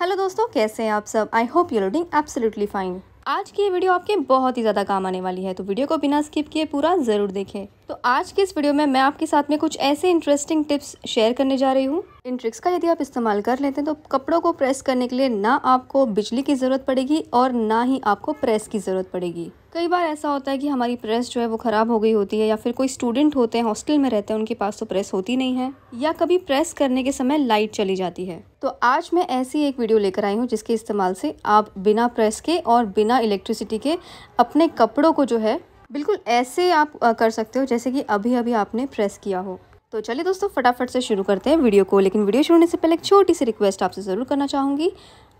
hello दोस्तों कैसे हैं आप सब I hope you doing absolutely fine आज की ये वीडियो आपके बहुत ही ज़्यादा काम आने वाली है तो वीडियो को बिना स्किप किए पूरा ज़रूर देखें तो आज के इस वीडियो में मैं आपके साथ में कुछ ऐसे इंटरेस्टिंग टिप्स शेयर करने जा रही हूँ इन ट्रिक्स का यदि आप इस्तेमाल कर लेते हैं तो कपड़ों को प्रेस करने के लिए ना आपको बिजली की ज़रूरत पड़ेगी और ना ही आपको प्रेस की ज़रूरत पड़ेगी कई बार ऐसा होता है कि हमारी प्रेस जो है वो ख़राब हो गई होती है या फिर कोई स्टूडेंट होते हैं हॉस्टल में रहते हैं उनके पास तो प्रेस होती नहीं है या कभी प्रेस करने के समय लाइट चली जाती है तो आज मैं ऐसी एक वीडियो लेकर आई हूँ जिसके इस्तेमाल से आप बिना प्रेस के और बिना इलेक्ट्रिसिटी के अपने कपड़ों को जो है बिल्कुल ऐसे आप कर सकते हो जैसे कि अभी अभी आपने प्रेस किया हो तो चलिए दोस्तों फटाफट से शुरू करते हैं वीडियो को लेकिन वीडियो शुरू होने से पहले एक छोटी सी रिक्वेस्ट आपसे ज़रूर करना चाहूँगी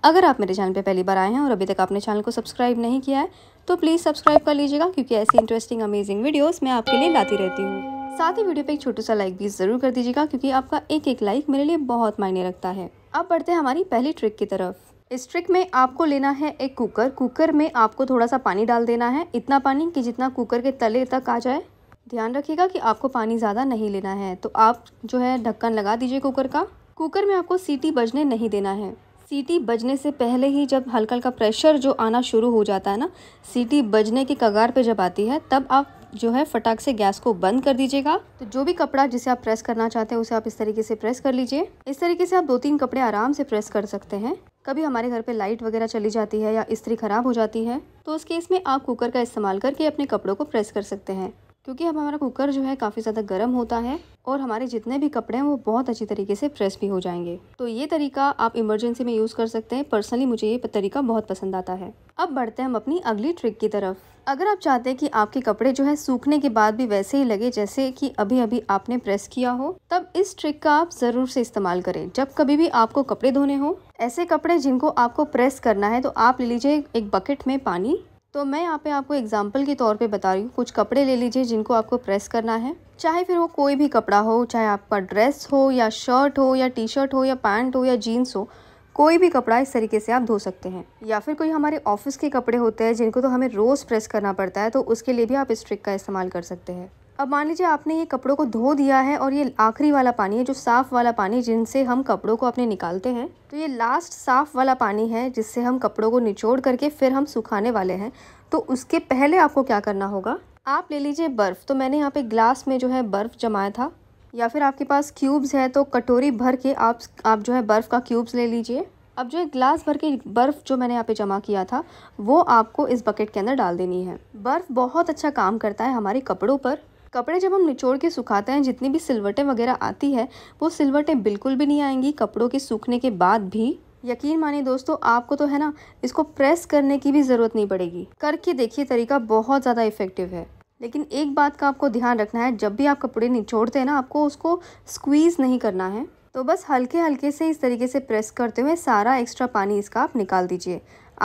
अगर आप मेरे चैनल पर पहली बार आए हैं और अभी तक आपने चैनल को सब्सक्राइब नहीं किया है तो प्लीज़ सब्सक्राइब कर लीजिएगा क्योंकि ऐसी इंटरेस्टिंग अमेजिंग वीडियोज़ मैं आपके लिए लाती रहती हूँ साथ ही वीडियो पे एक छोटा सा लाइक भी ज़रूर कर दीजिएगा क्योंकि आपका एक एक लाइक मेरे लिए बहुत मायने रखता है अब बढ़ते हैं हमारी पहली ट्रिक की तरफ इस ट्रिक में आपको लेना है एक कुकर कुकर में आपको थोड़ा सा पानी डाल देना है इतना पानी कि जितना कुकर के तले तक आ जाए ध्यान रखिएगा कि आपको पानी ज़्यादा नहीं लेना है तो आप जो है ढक्कन लगा दीजिए कुकर का कुकर में आपको सीटी बजने नहीं देना है सीटी बजने से पहले ही जब हल्का हल्का प्रेशर जो आना शुरू हो जाता है ना सीटी बजने के कगार पे जब आती है तब आप जो है फटाक से गैस को बंद कर दीजिएगा तो जो भी कपड़ा जिसे आप प्रेस करना चाहते हैं उसे आप इस तरीके से प्रेस कर लीजिए इस तरीके से आप दो तीन कपड़े आराम से प्रेस कर सकते हैं कभी हमारे घर पे लाइट वगैरह चली जाती है या इस्त्री ख़राब हो जाती है तो उस केस में आप कुकर का इस्तेमाल करके अपने कपड़ों को प्रेस कर सकते हैं क्योंकि अब हमारा कुकर जो है काफ़ी ज़्यादा गर्म होता है और हमारे जितने भी कपड़े हैं वो बहुत अच्छी तरीके से प्रेस भी हो जाएंगे तो ये तरीका आप इमरजेंसी में यूज़ कर सकते हैं पर्सनली मुझे ये तरीका बहुत पसंद आता है अब बढ़ते हैं हम अपनी अगली ट्रिक की तरफ अगर आप चाहते हैं कि आपके कपड़े जो है सूखने के बाद भी वैसे ही लगे जैसे कि अभी अभी आपने प्रेस किया हो तब इस ट्रिक का आप ज़रूर से इस्तेमाल करें जब कभी भी आपको कपड़े धोने हो ऐसे कपड़े जिनको आपको प्रेस करना है तो आप ले लीजिए एक बकेट में पानी तो मैं यहाँ पे आपको एग्जाम्पल के तौर पे बता रही हूँ कुछ कपड़े ले लीजिए जिनको आपको प्रेस करना है चाहे फिर वो कोई भी कपड़ा हो चाहे आपका ड्रेस हो या शर्ट हो या टी शर्ट हो या पैंट हो या जीन्स हो कोई भी कपड़ा इस तरीके से आप धो सकते हैं या फिर कोई हमारे ऑफिस के कपड़े होते हैं जिनको तो हमें रोज़ प्रेस करना पड़ता है तो उसके लिए भी आप इस ट्रिक का इस्तेमाल कर सकते हैं अब मान लीजिए आपने ये कपड़ों को धो दिया है और ये आखिरी वाला पानी है जो साफ़ वाला पानी जिनसे हम कपड़ों को अपने निकालते हैं तो ये लास्ट साफ़ वाला पानी है जिससे हम कपड़ों को निचोड़ करके फिर हम सुखाने वाले हैं तो उसके पहले आपको क्या करना होगा आप ले लीजिए बर्फ़ तो मैंने यहाँ पे ग्लास में जो है बर्फ़ जमाया था या फिर आपके पास क्यूब्स हैं तो कटोरी भर के आप आप जो है बर्फ़ का क्यूब्स ले लीजिए अब जो एक ग्लास भर के बर्फ़ जो मैंने यहाँ पे जमा किया था वो आपको इस बकेट के अंदर डाल देनी है बर्फ़ बहुत अच्छा काम करता है हमारे कपड़ों पर कपड़े जब हम निचोड़ के सुखाते हैं जितनी भी सिलवटें वगैरह आती है वो सिलवटें बिल्कुल भी नहीं आएंगी कपड़ों के सूखने के बाद भी यकीन मानिए दोस्तों आपको तो है ना इसको प्रेस करने की भी ज़रूरत नहीं पड़ेगी करके देखिए तरीका बहुत ज़्यादा इफेक्टिव है लेकिन एक बात का आपको ध्यान रखना है जब भी आप कपड़े निचोड़ते हैं ना आपको उसको स्क्वीज़ नहीं करना है तो बस हल्के हल्के से इस तरीके से प्रेस करते हुए सारा एक्स्ट्रा पानी इसका आप निकाल दीजिए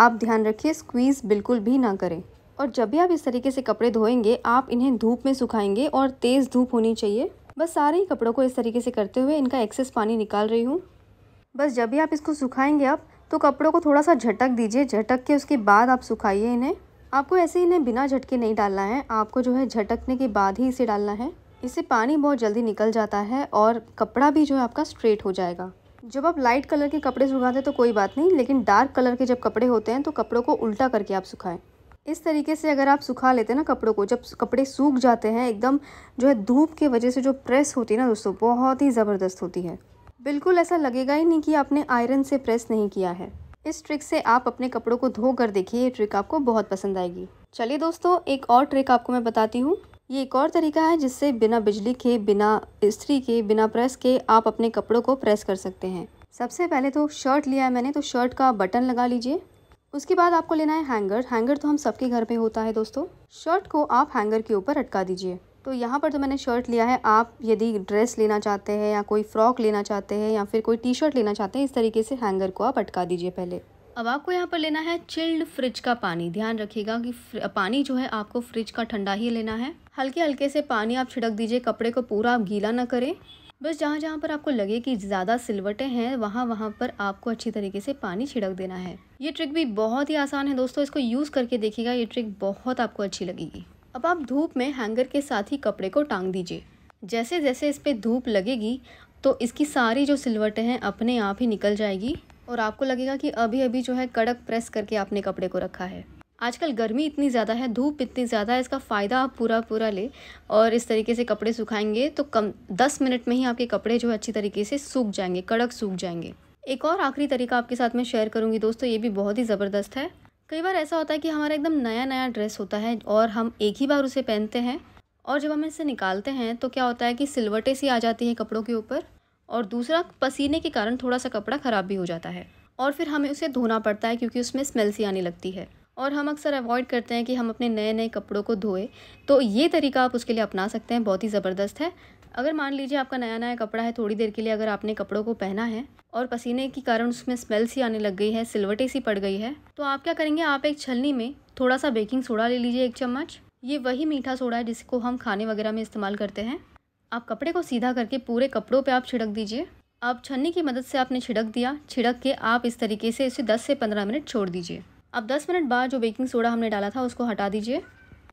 आप ध्यान रखिए स्क्वीज़ बिल्कुल भी ना करें और जब भी आप इस तरीके से कपड़े धोएंगे आप इन्हें धूप में सुखाएंगे और तेज़ धूप होनी चाहिए बस सारे ही कपड़ों को इस तरीके से करते हुए इनका एक्सेस पानी निकाल रही हूँ बस जब भी आप इसको सुखाएंगे आप तो कपड़ों को थोड़ा सा झटक दीजिए झटक के उसके बाद आप सुखाइए इन्हें आपको ऐसे ही इन्हें बिना झटके नहीं डालना है आपको जो है झटकने के बाद ही इसे डालना है इससे पानी बहुत जल्दी निकल जाता है और कपड़ा भी जो है आपका स्ट्रेट हो जाएगा जब आप लाइट कलर के कपड़े सुखाते तो कोई बात नहीं लेकिन डार्क कलर के जब कपड़े होते हैं तो कपड़ों को उल्टा करके आप सुखाएं इस तरीके से अगर आप सुखा लेते हैं ना कपड़ों को जब कपड़े सूख जाते हैं एकदम जो है धूप की वजह से जो प्रेस होती है ना दोस्तों बहुत ही ज़बरदस्त होती है बिल्कुल ऐसा लगेगा ही नहीं कि आपने आयरन से प्रेस नहीं किया है इस ट्रिक से आप अपने कपड़ों को धो कर देखिए ये ट्रिक आपको बहुत पसंद आएगी चलिए दोस्तों एक और ट्रिक आपको मैं बताती हूँ ये एक और तरीका है जिससे बिना बिजली के बिना इस्त्री के बिना प्रेस के आप अपने कपड़ों को प्रेस कर सकते हैं सबसे पहले तो शर्ट लिया है मैंने तो शर्ट का बटन लगा लीजिए उसके बाद आपको लेना है हैंगर हैंगर तो हम सबके घर पे होता है दोस्तों शर्ट को आप हैंगर के ऊपर अटका दीजिए तो यहाँ पर तो मैंने शर्ट लिया है आप यदि ड्रेस लेना चाहते हैं या कोई फ्रॉक लेना चाहते हैं या फिर कोई टी शर्ट लेना चाहते हैं इस तरीके से हैंगर को आप अटका दीजिए पहले अब आपको यहाँ पर लेना है चिल्ड फ्रिज का पानी ध्यान रखिएगा कि पानी जो है आपको फ्रिज का ठंडा ही लेना है हल्के हल्के से पानी आप छिड़क दीजिए कपड़े को पूरा आप गीला ना करें बस जहाँ जहाँ पर आपको लगे कि ज़्यादा सिलवटें हैं वहाँ वहाँ पर आपको अच्छी तरीके से पानी छिड़क देना है ये ट्रिक भी बहुत ही आसान है दोस्तों इसको यूज़ करके देखिएगा ये ट्रिक बहुत आपको अच्छी लगेगी अब आप धूप में हैंगर के साथ ही कपड़े को टांग दीजिए जैसे जैसे इस पर धूप लगेगी तो इसकी सारी जो सिलवटें हैं अपने आप ही निकल जाएगी और आपको लगेगा कि अभी अभी जो है कड़क प्रेस करके आपने कपड़े को रखा है आजकल गर्मी इतनी ज़्यादा है धूप इतनी ज़्यादा है इसका फ़ायदा आप पूरा पूरा ले और इस तरीके से कपड़े सुखाएंगे तो कम दस मिनट में ही आपके कपड़े जो है अच्छी तरीके से सूख जाएंगे कड़क सूख जाएंगे एक और आखिरी तरीका आपके साथ मैं शेयर करूँगी दोस्तों ये भी बहुत ही ज़बरदस्त है कई बार ऐसा होता है कि हमारा एकदम नया नया ड्रेस होता है और हम एक ही बार उसे पहनते हैं और जब हम इसे निकालते हैं तो क्या होता है कि सिलवटे सी आ जाती है कपड़ों के ऊपर और दूसरा पसीने के कारण थोड़ा सा कपड़ा ख़राब भी हो जाता है और फिर हमें उसे धोना पड़ता है क्योंकि उसमें स्मेल सी आने लगती है और हम अक्सर अवॉइड करते हैं कि हम अपने नए नए कपड़ों को धोए तो ये तरीका आप उसके लिए अपना सकते हैं बहुत ही ज़बरदस्त है अगर मान लीजिए आपका नया नया कपड़ा है थोड़ी देर के लिए अगर आपने कपड़ों को पहना है और पसीने के कारण उसमें स्मेल सी आने लग गई है सिलवटे सी पड़ गई है तो आप क्या करेंगे आप एक छलनी में थोड़ा सा बेकिंग सोडा ले लीजिए एक चम्मच ये वही मीठा सोडा है जिसको हम खाने वगैरह में इस्तेमाल करते हैं आप कपड़े को सीधा करके पूरे कपड़ों पर आप छिड़क दीजिए आप छन्नी की मदद से आपने छिड़क दिया छिड़क के आप इस तरीके से इसे 10 से 15 मिनट छोड़ दीजिए अब 10 मिनट बाद जो बेकिंग सोडा हमने डाला था उसको हटा दीजिए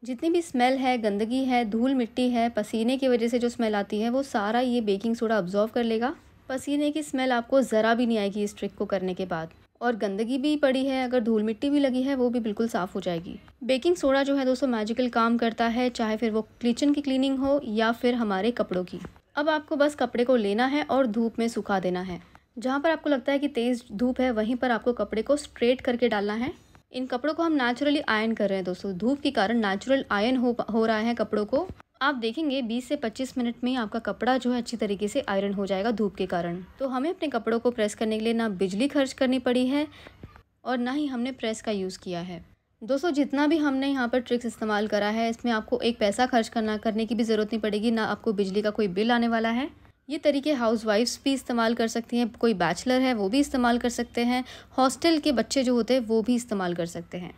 जितनी भी स्मेल है गंदगी है धूल मिट्टी है पसीने की वजह से जो स्मेल आती है वो सारा ये बेकिंग सोडा ऑब्जॉर्व कर लेगा पसीने की स्मेल आपको ज़रा भी नहीं आएगी इस ट्रिक को करने के बाद और गंदगी भी पड़ी है अगर धूल मिट्टी भी लगी है वो भी बिल्कुल साफ़ हो जाएगी बेकिंग सोडा जो है दोस्तों मैजिकल काम करता है चाहे फिर वो किचन की क्लीनिंग हो या फिर हमारे कपड़ों की अब आपको बस कपड़े को लेना है और धूप में सुखा देना है जहाँ पर आपको लगता है कि तेज़ धूप है वहीं पर आपको कपड़े को स्ट्रेट करके डालना है इन कपड़ों को हम नेचुरली आयन कर रहे हैं दोस्तों धूप के कारण नेचुरल आयन हो हो रहा है कपड़ों को आप देखेंगे 20 से 25 मिनट में आपका कपड़ा जो है अच्छी तरीके से आयरन हो जाएगा धूप के कारण तो हमें अपने कपड़ों को प्रेस करने के लिए ना बिजली खर्च करनी पड़ी है और ना ही हमने प्रेस का यूज़ किया है दोस्तों जितना भी हमने यहाँ पर ट्रिक्स इस्तेमाल करा है इसमें आपको एक पैसा खर्च करना करने की भी ज़रूरत नहीं पड़ेगी ना आपको बिजली का कोई बिल आने वाला है ये तरीके हाउस वाइफ्स भी इस्तेमाल कर सकती हैं कोई बैचलर है वो भी इस्तेमाल कर सकते हैं हॉस्टल के बच्चे जो होते हैं वो भी इस्तेमाल कर सकते हैं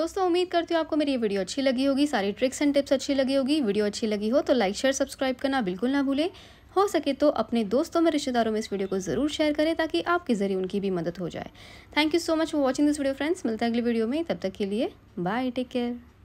दोस्तों उम्मीद करती हूँ आपको मेरी ये वीडियो अच्छी लगी होगी सारी ट्रिक्स एंड टिप्स अच्छी लगी होगी वीडियो अच्छी लगी हो तो लाइक शेयर सब्सक्राइब करना बिल्कुल ना भूलें हो सके तो अपने दोस्तों में रिश्तेदारों में इस वीडियो को ज़रूर शेयर करें ताकि आपके ज़रिए उनकी भी मदद हो जाए thank you so much for watching this video friends मिलते हैं अगली वीडियो में तब तक के लिए बाय टेक केयर